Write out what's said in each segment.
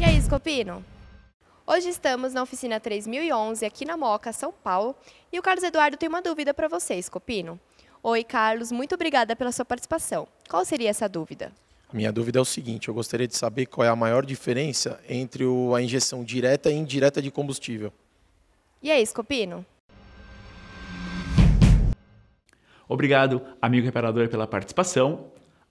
E aí, Escopino? Hoje estamos na oficina 3011 aqui na Moca, São Paulo, e o Carlos Eduardo tem uma dúvida para você, Escopino. Oi, Carlos, muito obrigada pela sua participação. Qual seria essa dúvida? A minha dúvida é o seguinte: eu gostaria de saber qual é a maior diferença entre a injeção direta e indireta de combustível. E aí, Escopino? Obrigado, amigo reparador, pela participação.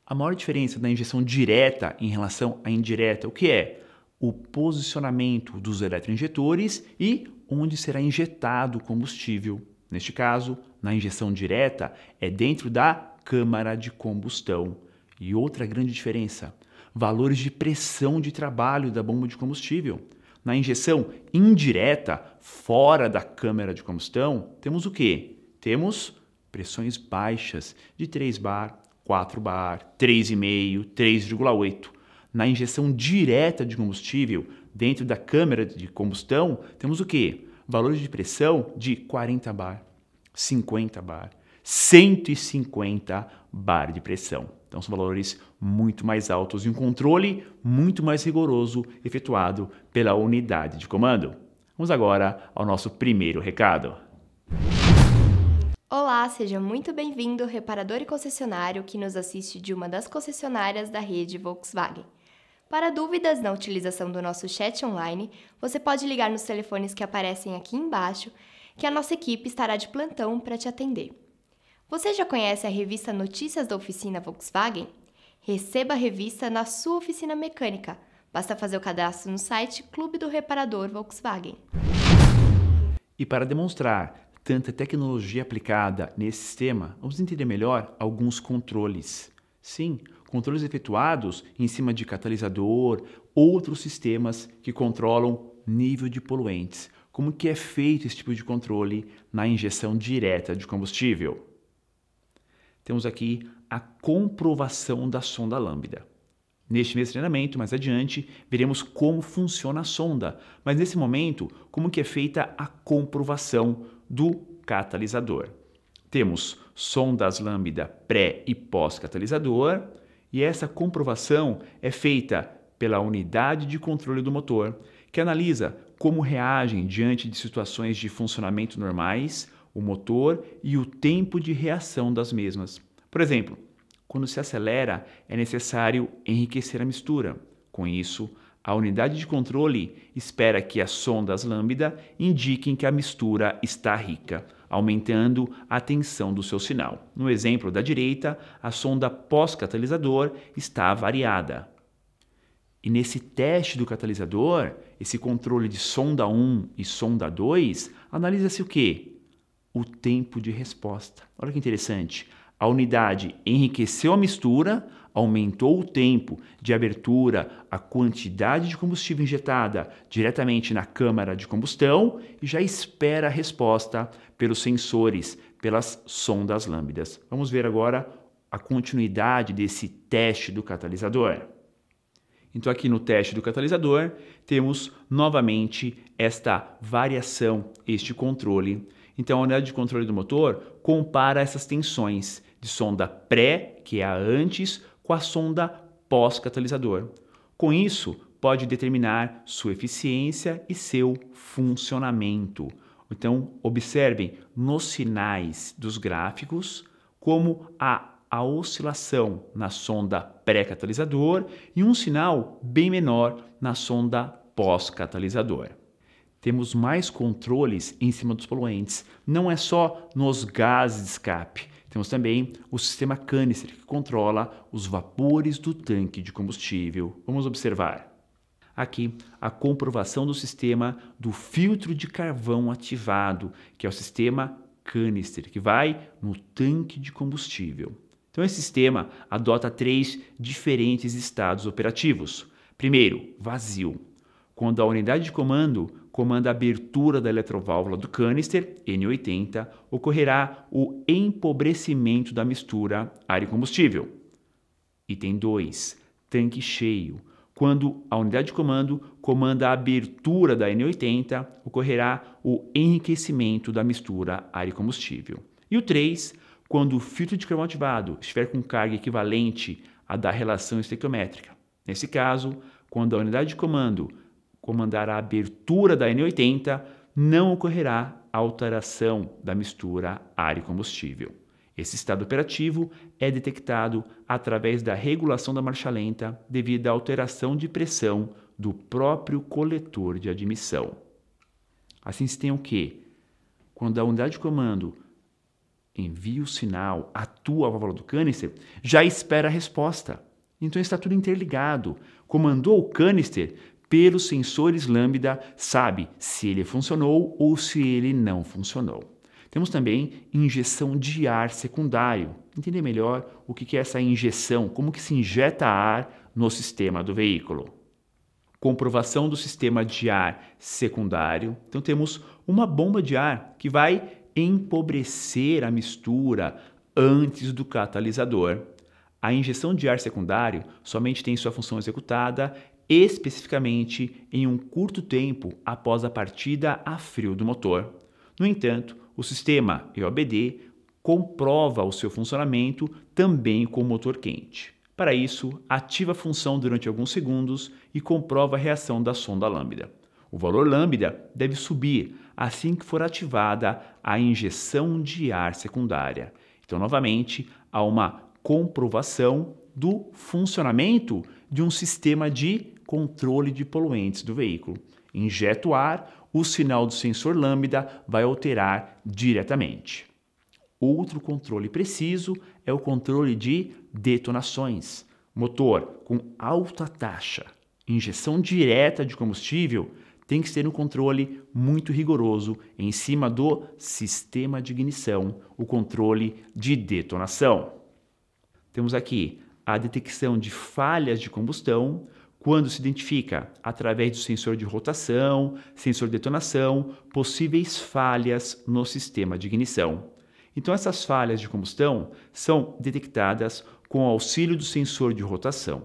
A maior diferença da injeção direta em relação à indireta, o que é? o posicionamento dos eletroinjetores e onde será injetado o combustível. Neste caso, na injeção direta, é dentro da câmara de combustão. E outra grande diferença: valores de pressão de trabalho da bomba de combustível. Na injeção indireta, fora da câmara de combustão, temos o quê? Temos pressões baixas de 3 bar, 4 bar, 3,5, 3,8 na injeção direta de combustível dentro da câmara de combustão, temos o quê? Valores de pressão de 40 bar, 50 bar, 150 bar de pressão. Então são valores muito mais altos e um controle muito mais rigoroso efetuado pela unidade de comando. Vamos agora ao nosso primeiro recado. Olá, seja muito bem-vindo, reparador e concessionário que nos assiste de uma das concessionárias da rede Volkswagen. Para dúvidas na utilização do nosso chat online, você pode ligar nos telefones que aparecem aqui embaixo, que a nossa equipe estará de plantão para te atender. Você já conhece a revista Notícias da Oficina Volkswagen? Receba a revista na sua oficina mecânica. Basta fazer o cadastro no site Clube do Reparador Volkswagen. E para demonstrar tanta tecnologia aplicada nesse sistema, vamos entender melhor alguns controles. Sim, controles efetuados em cima de catalisador, outros sistemas que controlam nível de poluentes. Como que é feito esse tipo de controle na injeção direta de combustível? Temos aqui a comprovação da sonda lambda. Neste mesmo treinamento, mais adiante, veremos como funciona a sonda, mas nesse momento, como que é feita a comprovação do catalisador. Temos sondas lambda pré e pós-catalisador, e essa comprovação é feita pela unidade de controle do motor, que analisa como reagem diante de situações de funcionamento normais o motor e o tempo de reação das mesmas. Por exemplo, quando se acelera, é necessário enriquecer a mistura. Com isso, a unidade de controle espera que as sondas lambda indiquem que a mistura está rica, aumentando a tensão do seu sinal. No exemplo da direita, a sonda pós-catalisador está variada. E nesse teste do catalisador, esse controle de sonda 1 e sonda 2, analisa-se o quê? O tempo de resposta. Olha que interessante. A unidade enriqueceu a mistura, aumentou o tempo de abertura, a quantidade de combustível injetada diretamente na câmara de combustão e já espera a resposta pelos sensores, pelas sondas lambdas. Vamos ver agora a continuidade desse teste do catalisador. Então, aqui no teste do catalisador, temos novamente esta variação, este controle. Então, a unidade de controle do motor compara essas tensões de sonda pré, que é a antes, com a sonda pós-catalisador. Com isso, pode determinar sua eficiência e seu funcionamento. Então, observem nos sinais dos gráficos como há a oscilação na sonda pré-catalisador e um sinal bem menor na sonda pós-catalisador. Temos mais controles em cima dos poluentes, não é só nos gases de escape, temos também o sistema canister, que controla os vapores do tanque de combustível. Vamos observar. Aqui, a comprovação do sistema do filtro de carvão ativado, que é o sistema canister, que vai no tanque de combustível. Então, esse sistema adota três diferentes estados operativos. Primeiro, vazio, quando a unidade de comando comanda a abertura da eletroválvula do canister N80, ocorrerá o empobrecimento da mistura ar e combustível. Item 2. Tanque cheio. Quando a unidade de comando comanda a abertura da N80, ocorrerá o enriquecimento da mistura ar e combustível. E o 3. Quando o filtro de cromo ativado estiver com carga equivalente à da relação estequiométrica. Nesse caso, quando a unidade de comando comandar a abertura da N80, não ocorrerá alteração da mistura ar e combustível. Esse estado operativo é detectado através da regulação da marcha lenta devido à alteração de pressão do próprio coletor de admissão. Assim se tem o quê? Quando a unidade de comando envia o sinal, atua a válvula do canister, já espera a resposta. Então está tudo interligado. Comandou o canister, pelos sensores lambda sabe se ele funcionou ou se ele não funcionou. Temos também injeção de ar secundário. Entender melhor o que é essa injeção, como que se injeta ar no sistema do veículo. Comprovação do sistema de ar secundário. Então temos uma bomba de ar que vai empobrecer a mistura antes do catalisador. A injeção de ar secundário somente tem sua função executada especificamente em um curto tempo após a partida a frio do motor. No entanto, o sistema EOBD comprova o seu funcionamento também com o motor quente. Para isso, ativa a função durante alguns segundos e comprova a reação da sonda lambda. O valor lambda deve subir assim que for ativada a injeção de ar secundária. Então, novamente, há uma comprovação do funcionamento de um sistema de controle de poluentes do veículo. Injeta o ar, o sinal do sensor lambda vai alterar diretamente. Outro controle preciso é o controle de detonações. Motor com alta taxa, injeção direta de combustível, tem que ter um controle muito rigoroso em cima do sistema de ignição, o controle de detonação. Temos aqui a detecção de falhas de combustão, quando se identifica? Através do sensor de rotação, sensor de detonação, possíveis falhas no sistema de ignição. Então, essas falhas de combustão são detectadas com auxílio do sensor de rotação.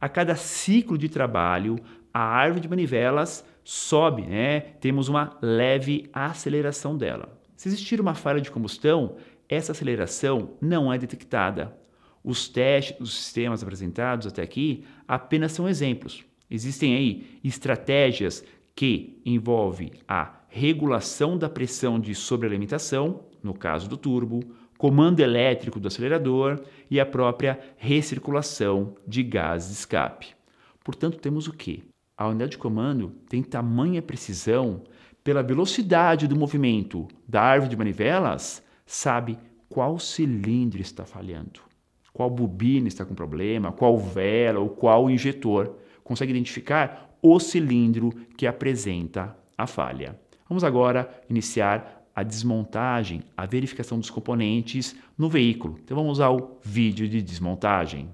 A cada ciclo de trabalho, a árvore de manivelas sobe, né? temos uma leve aceleração dela. Se existir uma falha de combustão, essa aceleração não é detectada. Os testes, os sistemas apresentados até aqui apenas são exemplos. Existem aí estratégias que envolvem a regulação da pressão de sobrealimentação, no caso do turbo, comando elétrico do acelerador e a própria recirculação de gás de escape. Portanto, temos o que? A unidade de comando tem tamanha precisão pela velocidade do movimento da árvore de manivelas, sabe qual cilindro está falhando qual bobina está com problema, qual vela ou qual injetor. Consegue identificar o cilindro que apresenta a falha. Vamos agora iniciar a desmontagem, a verificação dos componentes no veículo. Então vamos ao vídeo de desmontagem.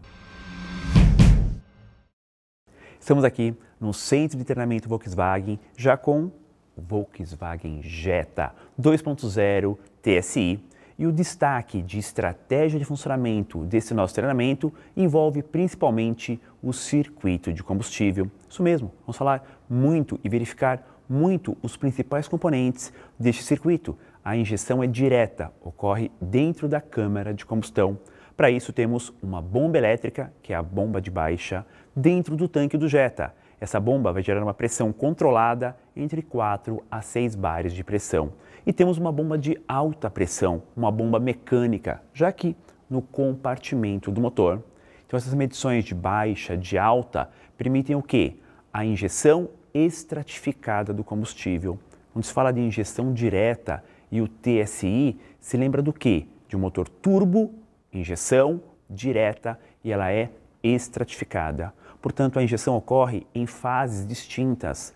Estamos aqui no centro de treinamento Volkswagen, já com Volkswagen Jetta 2.0 TSI e o destaque de estratégia de funcionamento desse nosso treinamento envolve principalmente o circuito de combustível. Isso mesmo, vamos falar muito e verificar muito os principais componentes deste circuito. A injeção é direta, ocorre dentro da câmara de combustão. Para isso, temos uma bomba elétrica, que é a bomba de baixa, dentro do tanque do Jetta. Essa bomba vai gerar uma pressão controlada entre 4 a 6 bares de pressão. E temos uma bomba de alta pressão, uma bomba mecânica, já aqui no compartimento do motor. Então essas medições de baixa, de alta, permitem o quê? A injeção estratificada do combustível. Quando se fala de injeção direta e o TSI, se lembra do quê? De um motor turbo, injeção direta e ela é estratificada. Portanto, a injeção ocorre em fases distintas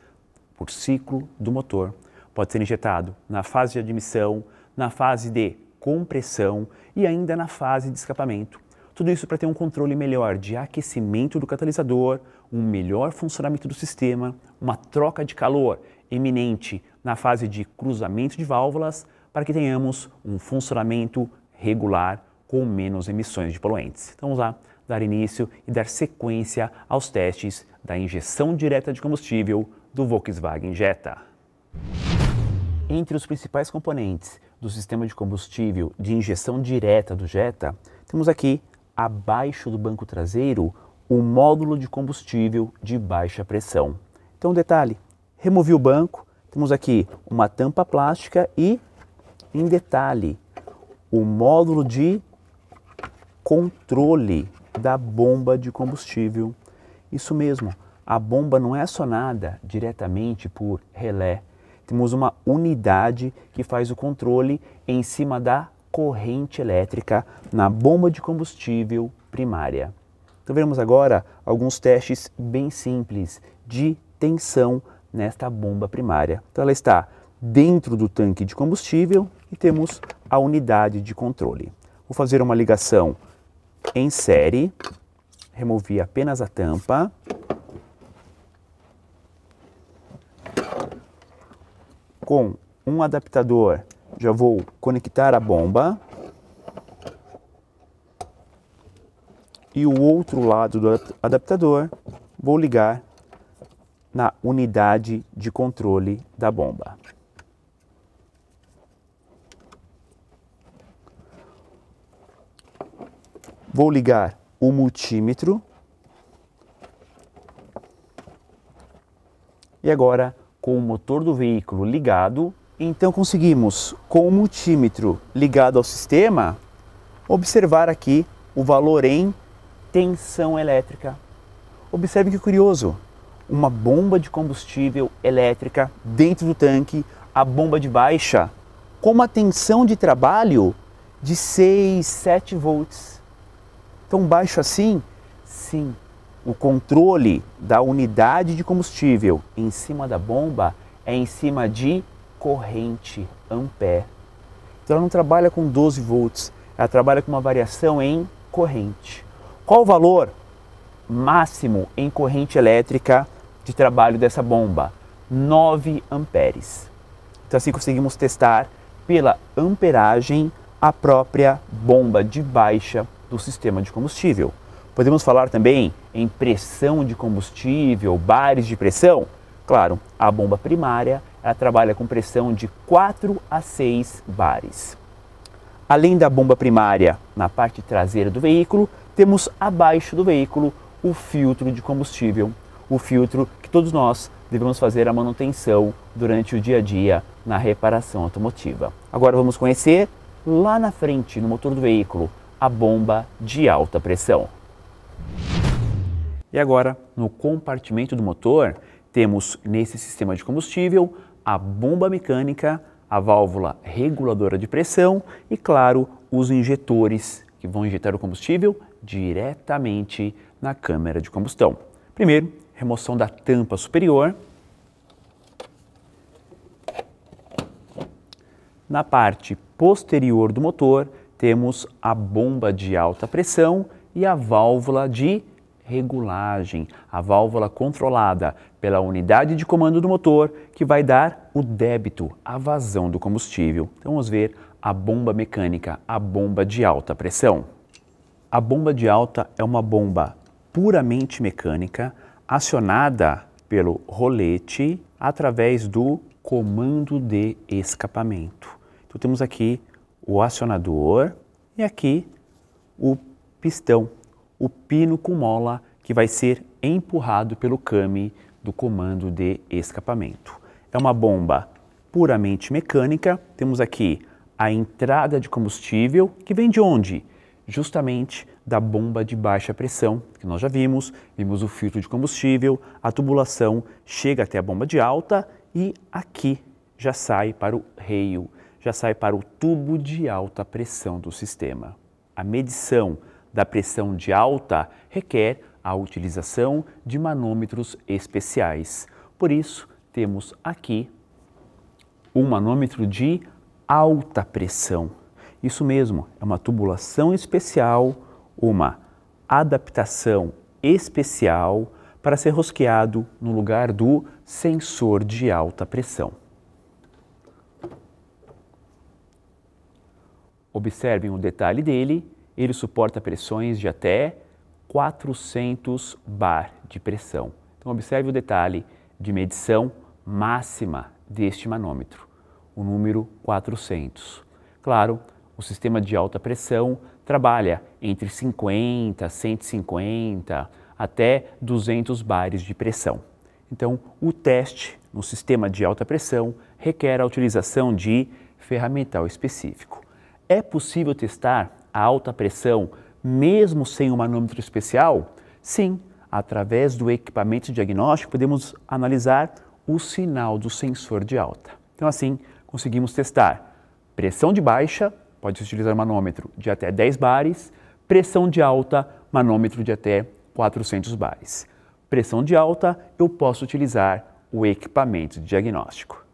por ciclo do motor. Pode ser injetado na fase de admissão, na fase de compressão e ainda na fase de escapamento. Tudo isso para ter um controle melhor de aquecimento do catalisador, um melhor funcionamento do sistema, uma troca de calor eminente na fase de cruzamento de válvulas, para que tenhamos um funcionamento regular com menos emissões de poluentes. Então, vamos lá dar início e dar sequência aos testes da injeção direta de combustível do Volkswagen Jetta. Entre os principais componentes do sistema de combustível de injeção direta do Jetta, temos aqui, abaixo do banco traseiro, o módulo de combustível de baixa pressão. Então, detalhe: removi o banco, temos aqui uma tampa plástica e, em detalhe, o módulo de controle da bomba de combustível. Isso mesmo, a bomba não é acionada diretamente por relé. Temos uma unidade que faz o controle em cima da corrente elétrica na bomba de combustível primária. Então veremos agora alguns testes bem simples de tensão nesta bomba primária. Então ela está dentro do tanque de combustível e temos a unidade de controle. Vou fazer uma ligação em série, removi apenas a tampa. Com um adaptador, já vou conectar a bomba. E o outro lado do adaptador, vou ligar na unidade de controle da bomba. Vou ligar o multímetro. E agora, com o motor do veículo ligado, então conseguimos, com o multímetro ligado ao sistema, observar aqui o valor em tensão elétrica. Observe que curioso, uma bomba de combustível elétrica dentro do tanque, a bomba de baixa, com uma tensão de trabalho de 6, 7 volts. Tão baixo assim? Sim. O controle da unidade de combustível em cima da bomba é em cima de corrente ampere. Então ela não trabalha com 12 volts, ela trabalha com uma variação em corrente. Qual o valor máximo em corrente elétrica de trabalho dessa bomba? 9 amperes. Então assim conseguimos testar pela amperagem a própria bomba de baixa do sistema de combustível. Podemos falar também em pressão de combustível, bares de pressão. Claro, a bomba primária ela trabalha com pressão de 4 a 6 bares. Além da bomba primária na parte traseira do veículo, temos abaixo do veículo o filtro de combustível, o filtro que todos nós devemos fazer a manutenção durante o dia a dia na reparação automotiva. Agora vamos conhecer lá na frente, no motor do veículo, a bomba de alta pressão. E agora, no compartimento do motor, temos nesse sistema de combustível a bomba mecânica, a válvula reguladora de pressão e, claro, os injetores que vão injetar o combustível diretamente na câmara de combustão. Primeiro, remoção da tampa superior. Na parte posterior do motor, temos a bomba de alta pressão e a válvula de regulagem, a válvula controlada pela unidade de comando do motor que vai dar o débito, a vazão do combustível. Então vamos ver a bomba mecânica, a bomba de alta pressão. A bomba de alta é uma bomba puramente mecânica acionada pelo rolete através do comando de escapamento. Então temos aqui o acionador e aqui o pistão, o pino com mola que vai ser empurrado pelo came do comando de escapamento. É uma bomba puramente mecânica. Temos aqui a entrada de combustível que vem de onde? Justamente da bomba de baixa pressão, que nós já vimos, vimos o filtro de combustível, a tubulação chega até a bomba de alta e aqui já sai para o rail, já sai para o tubo de alta pressão do sistema. A medição da pressão de alta requer a utilização de manômetros especiais. Por isso, temos aqui um manômetro de alta pressão. Isso mesmo, é uma tubulação especial, uma adaptação especial para ser rosqueado no lugar do sensor de alta pressão. Observem o detalhe dele, ele suporta pressões de até 400 bar de pressão. Então observe o detalhe de medição máxima deste manômetro, o número 400. Claro, o sistema de alta pressão trabalha entre 50, 150 até 200 bares de pressão. Então, o teste no sistema de alta pressão requer a utilização de ferramental específico. É possível testar a alta pressão mesmo sem um manômetro especial? Sim, através do equipamento de diagnóstico podemos analisar o sinal do sensor de alta. Então assim, conseguimos testar pressão de baixa, pode-se utilizar manômetro de até 10 bares, pressão de alta, manômetro de até 400 bares. Pressão de alta, eu posso utilizar o equipamento de diagnóstico.